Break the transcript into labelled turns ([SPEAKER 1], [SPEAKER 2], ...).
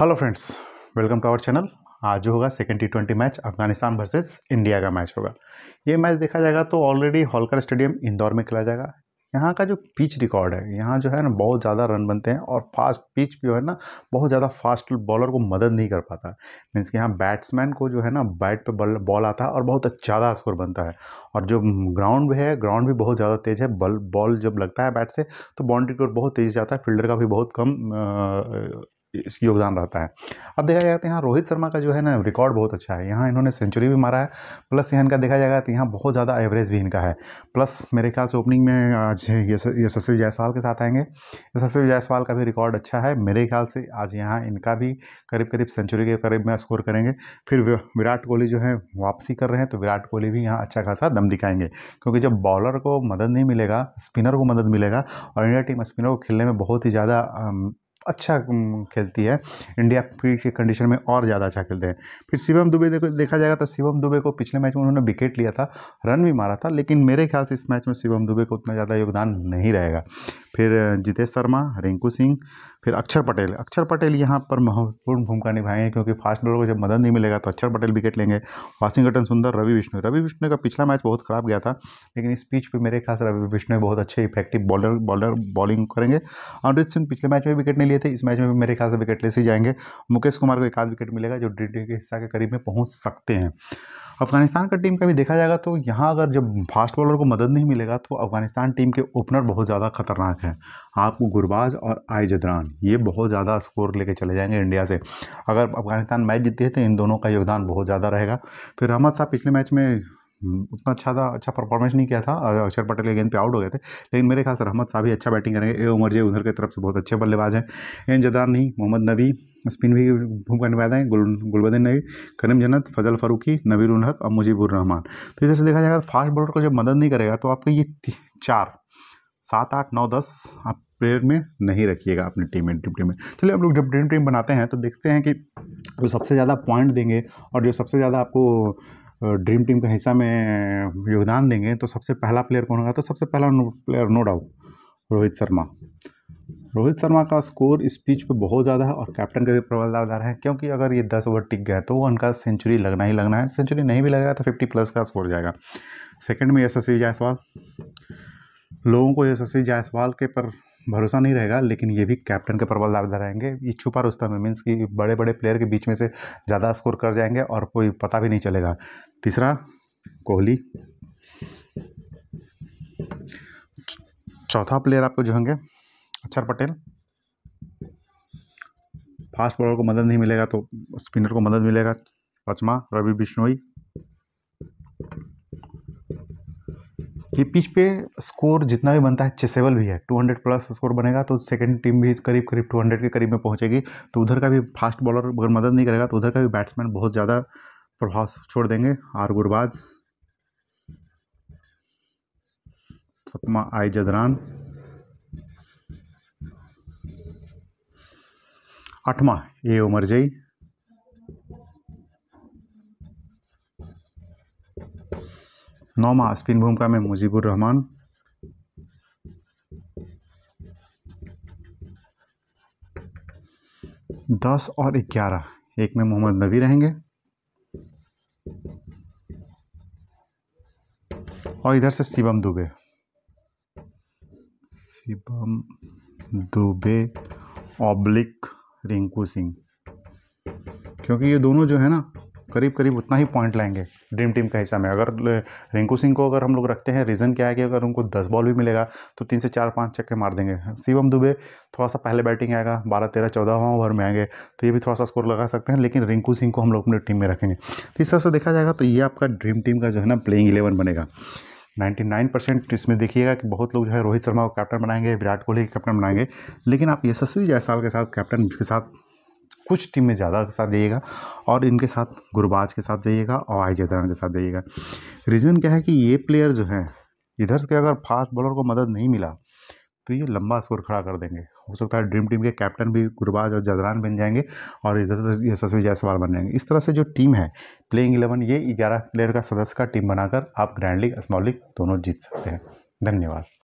[SPEAKER 1] hello friends welcome to our channel आज जो होगा second T twenty match Afghanistan versus India का मैच होगा ये मैच देखा जाएगा तो ऑलरेडी हॉलकर स्टेडियम इंदौर में खेला जाएगा यहाँ का जो पिच रिकॉर्ड है यहाँ जो है ना बहुत ज़्यादा रन बनते हैं और फास्ट पिच जो है ना बहुत ज़्यादा फास्ट बॉलर को मदद नहीं कर पाता मीन्स कि यहाँ बैट्समैन को जो है ना बैट पे बॉल बॉल आता है और बहुत ज़्यादा स्कोर बनता है और जो ग्राउंड है ग्राउंड भी बहुत ज़्यादा तेज़ है बॉल बॉल जब लगता है बैट से तो बाउंड्री को बहुत तेज़ जाता है फील्डर का भी बहुत कम योगदान रहता है अब देखा जाएगा तो यहाँ रोहित शर्मा का जो है ना रिकॉर्ड बहुत अच्छा है यहाँ इन्होंने सेंचुरी भी मारा है प्लस यहाँ इनका देखा जाएगा तो यहाँ बहुत ज़्यादा एवरेज भी इनका है प्लस मेरे ख्याल से ओपनिंग में आज यशस्वी जायसवाल के साथ आएंगे यशस्वी जायसवाल का भी रिकॉर्ड अच्छा है मेरे ख्याल से आज यहाँ इनका भी करीब करीब सेंचुरी के करीब में स्कोर करेंगे फिर विराट कोहली जो है वापसी कर रहे हैं तो विराट कोहली भी यहाँ अच्छा खासा दम दिखाएंगे क्योंकि जब बॉलर को मदद नहीं मिलेगा स्पिनर को मदद मिलेगा और इंडिया टीम स्पिनर को खेलने में बहुत ही ज़्यादा अच्छा खेलती है इंडिया फील्ड की कंडीशन में और ज़्यादा अच्छा खेलते हैं फिर शिवम दुबे देखो देखा जाएगा तो शिवम दुबे को पिछले मैच में उन्होंने विकेट लिया था रन भी मारा था लेकिन मेरे ख्याल से इस मैच में शिवम दुबे को उतना ज़्यादा योगदान नहीं रहेगा फिर जितेश शर्मा रिंकू सिंह फिर अक्षर पटेल अक्षर पटेल यहाँ पर महत्वपूर्ण भूमिका निभाएंगे क्योंकि फास्ट बॉलर को जब मदद नहीं मिलेगा तो अक्षर पटेल विकेट लेंगे वाशिंगटन सुंदर रवि विष्णु रवि विष्णु का पिछला मैच बहुत खराब गया था लेकिन इस पिच पर मेरे ख्याल से रवि विष्णु बहुत अच्छे इफेक्टिव बॉलर बॉलर बॉलिंग करेंगे अमृत सिंह पिछले मैच में विकेट नहीं लिए थे इस मैच में भी मेरे ख्याल से विकेट ले से जाएंगे मुकेश कुमार को एक आध विकेट मिलेगा जो डी के हिस्सा के करीब में पहुँच सकते हैं अफगानिस्तान का टीम का भी देखा जाएगा तो यहाँ अगर जब फास्ट बॉलर को मदद नहीं मिलेगा तो अफगानिस्तान टीम के ओपनर बहुत ज़्यादा खतरनाक है है आपको गुरबाज और आई जदरान ये बहुत ज़्यादा स्कोर लेके चले जाएंगे इंडिया से अगर अफगानिस्तान मैच जीती है तो इन दोनों का योगदान बहुत ज़्यादा रहेगा फिर अहमद साहब पिछले मैच में हम्म, उतना अच्छा था अच्छा परफॉर्मेंस नहीं किया था अक्षर पटेल के गेंद पे आउट हो गए थे लेकिन मेरे ख्याल से रहमत साहब भी अच्छा बैटिंग करेंगे ए उमर जे उधर की तरफ से बहुत अच्छे बल्लेबाज हैं एन जदरान नहीं मोहम्मद नबी स्पिन भी भूमिका निभाते हैं गुल गुलबदीन नबी करीम जन्नत फजल फरूकी नबीर उलहक और मुजीबुर रहमान तो इधर से देखा जाएगा फास्ट बॉलर को जब मदद नहीं करेगा तो आपके ये चार सात आठ नौ दस आप प्लेयर में नहीं रखिएगा अपनी टीम में ड्रीम टीम में चलिए हम लोग जब ड्रीम टीम बनाते हैं तो देखते हैं कि जो सबसे ज़्यादा पॉइंट देंगे और जो सबसे ज़्यादा आपको ड्रीम टीम का हिस्सा में योगदान देंगे तो सबसे पहला प्लेयर कौन होगा तो सबसे पहला no, player no doubt Rohit Sharma Rohit Sharma का स्कोर इस पिच पे बहुत ज़्यादा है और कैप्टन का भी प्रबल दावेदार है क्योंकि अगर ये दस ओवर टिक गया तो वो उनका सेंचुरी लगना ही लगना है सेंचुरी नहीं भी लगेगा तो फिफ्टी प्लस का स्कोर जाएगा सेकंड में यशस्वी जायसवाल लोगों को यशस्वी जायसवाल के पर भरोसा नहीं रहेगा लेकिन ये भी कैप्टन के प्रबल दावेदार रहेंगे ये छुपा रुस्तम है मीन्स कि बड़े बड़े प्लेयर के बीच में से ज़्यादा स्कोर कर जाएंगे और कोई पता भी नहीं चलेगा तीसरा कोहली चौथा प्लेयर आपको जो होंगे अक्षर पटेल फास्ट बॉलर को मदद नहीं मिलेगा तो स्पिनर को मदद मिलेगा पचमा रवि बिश्नोई ये पिच पे स्कोर जितना भी बनता है चेसेबल भी है 200 प्लस स्कोर बनेगा तो सेकंड टीम भी करीब करीब 200 के करीब में पहुंचेगी तो उधर का भी फास्ट बॉलर अगर मदद नहीं करेगा तो उधर का भी बैट्समैन बहुत ज़्यादा प्रभाव छोड़ देंगे आर गुरबाज सतमा आई जदरान आठवा ए उमरजई नौमा स्पिन भूमिका में मुजीबुर रहमान दस और ग्यारह एक में मोहम्मद नबी रहेंगे और इधर से शिवम दुबे शिवम दुबे ऑब्लिक रिंकू सिंह क्योंकि ये दोनों जो है ना करीब करीब उतना ही पॉइंट लाएंगे ड्रीम टीम का हिस्सा में अगर रिंकू सिंह को अगर हम लोग रखते हैं रीज़न क्या है कि अगर उनको दस बॉल भी मिलेगा तो तीन से चार पाँच चक्के मार देंगे शिवम दुबे थोड़ा सा पहले बैटिंग आएगा बारह तेरह चौदहवा ओवर में आएंगे तो ये भी थोड़ा सा स्कोर लगा सकते हैं लेकिन रिंकू सिंह को हम लोग अपनी टीम में रखेंगे तो इस तरह से देखा जाएगा तो ये आपका ड्रीम टीम का जो है ना प्लेइंग इलेवन बनेगा 99 परसेंट इसमें देखिएगा कि बहुत लोग जो है रोहित शर्मा को कैप्टन बनाएंगे विराट कोहली को कैप्टन बनाएंगे लेकिन आप यशस्वी जायसवाल के साथ कैप्टन के साथ कुछ टीम में ज़्यादा के साथ जाइएगा और इनके साथ गुरबाज के साथ जाइएगा और आई जयदान के साथ जाइएगा रीज़न क्या है कि ये प्लेयर जो हैं इधर से अगर फास्ट बॉलर को मदद नहीं मिला तो ये लंबा स्कोर खड़ा कर देंगे हो सकता है ड्रीम टीम के कैप्टन भी गुरबाज और जदरान बन जाएंगे और इधर से यशस्वी जायसवाल बन जाएंगे इस तरह से जो टीम है प्लेइंग इलेवन ये ग्यारह प्लेयर का सदस्य का टीम बनाकर आप ग्रैंड लीग स्मॉल लीग दोनों जीत सकते हैं धन्यवाद